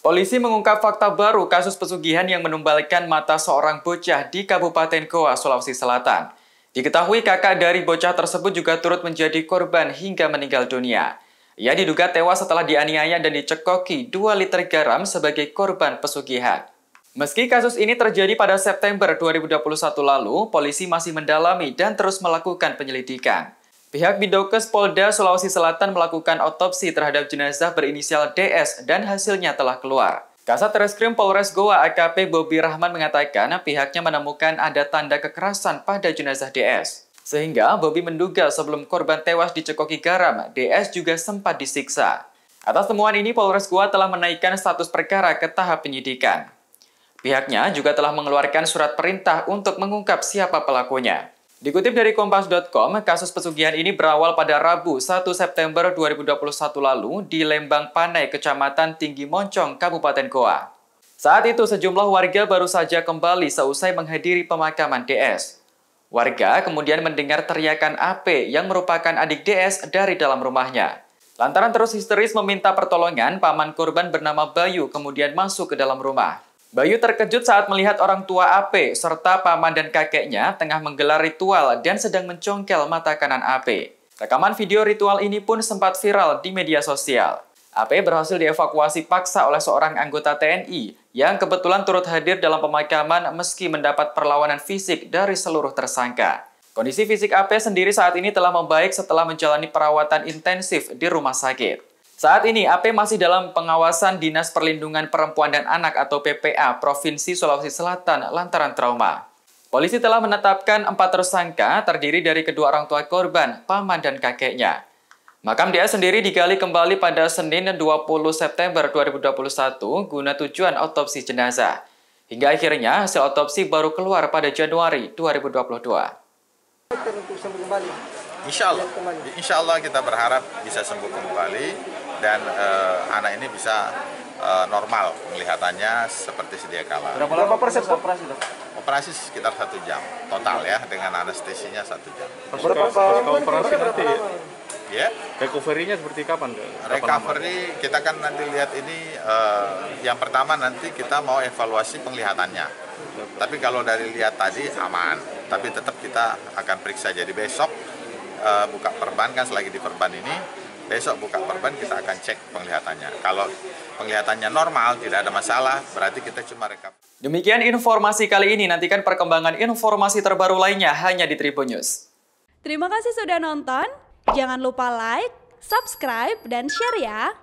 Polisi mengungkap fakta baru kasus pesugihan yang menumbalkan mata seorang bocah di Kabupaten Goa, Sulawesi Selatan. Diketahui kakak dari bocah tersebut juga turut menjadi korban hingga meninggal dunia. Ia diduga tewas setelah dianiaya dan dicekoki 2 liter garam sebagai korban pesugihan. Meski kasus ini terjadi pada September 2021 lalu, polisi masih mendalami dan terus melakukan penyelidikan. Pihak Bidokes Polda Sulawesi Selatan melakukan otopsi terhadap jenazah berinisial DS dan hasilnya telah keluar. Kasat Reskrim Polres Goa AKP Bobi Rahman mengatakan pihaknya menemukan ada tanda kekerasan pada jenazah DS. Sehingga Bobi menduga sebelum korban tewas dicekoki garam, DS juga sempat disiksa. Atas temuan ini, Polres Goa telah menaikkan status perkara ke tahap penyidikan. Pihaknya juga telah mengeluarkan surat perintah untuk mengungkap siapa pelakunya. Dikutip dari Kompas.com, kasus pesugihan ini berawal pada Rabu 1 September 2021 lalu di Lembang Panai, Kecamatan Tinggi Moncong, Kabupaten Goa. Saat itu sejumlah warga baru saja kembali seusai menghadiri pemakaman DS. Warga kemudian mendengar teriakan AP yang merupakan adik DS dari dalam rumahnya. Lantaran terus histeris meminta pertolongan, paman korban bernama Bayu kemudian masuk ke dalam rumah. Bayu terkejut saat melihat orang tua AP serta paman dan kakeknya tengah menggelar ritual dan sedang mencongkel mata kanan AP. Rekaman video ritual ini pun sempat viral di media sosial. AP berhasil dievakuasi paksa oleh seorang anggota TNI yang kebetulan turut hadir dalam pemakaman meski mendapat perlawanan fisik dari seluruh tersangka. Kondisi fisik AP sendiri saat ini telah membaik setelah menjalani perawatan intensif di rumah sakit. Saat ini, AP masih dalam pengawasan Dinas Perlindungan Perempuan dan Anak atau PPA Provinsi Sulawesi Selatan lantaran trauma. Polisi telah menetapkan empat tersangka terdiri dari kedua orang tua korban, paman dan kakeknya. Makam dia sendiri digali kembali pada Senin 20 September 2021 guna tujuan otopsi jenazah. Hingga akhirnya hasil otopsi baru keluar pada Januari 2022. Insya Allah, iya, insya Allah kita berharap bisa sembuh kembali dan uh, anak ini bisa uh, normal penglihatannya seperti sedia kala. Berapa, lama persen operasi dok? Operasi sekitar satu jam total ya dengan anestesinya satu jam. Berapa operasi nanti? Ya. Recovery-nya seperti kapan? Recovery kita kan nanti lihat ini uh, yang pertama nanti kita mau evaluasi penglihatannya. Tapi kalau dari lihat tadi aman, tapi tetap kita akan periksa. Jadi besok buka perban kan selagi di perban ini besok buka perban kita akan cek penglihatannya. Kalau penglihatannya normal, tidak ada masalah, berarti kita cuma rekap. Demikian informasi kali ini, nantikan perkembangan informasi terbaru lainnya hanya di Tribun News. Terima kasih sudah nonton, jangan lupa like, subscribe, dan share ya!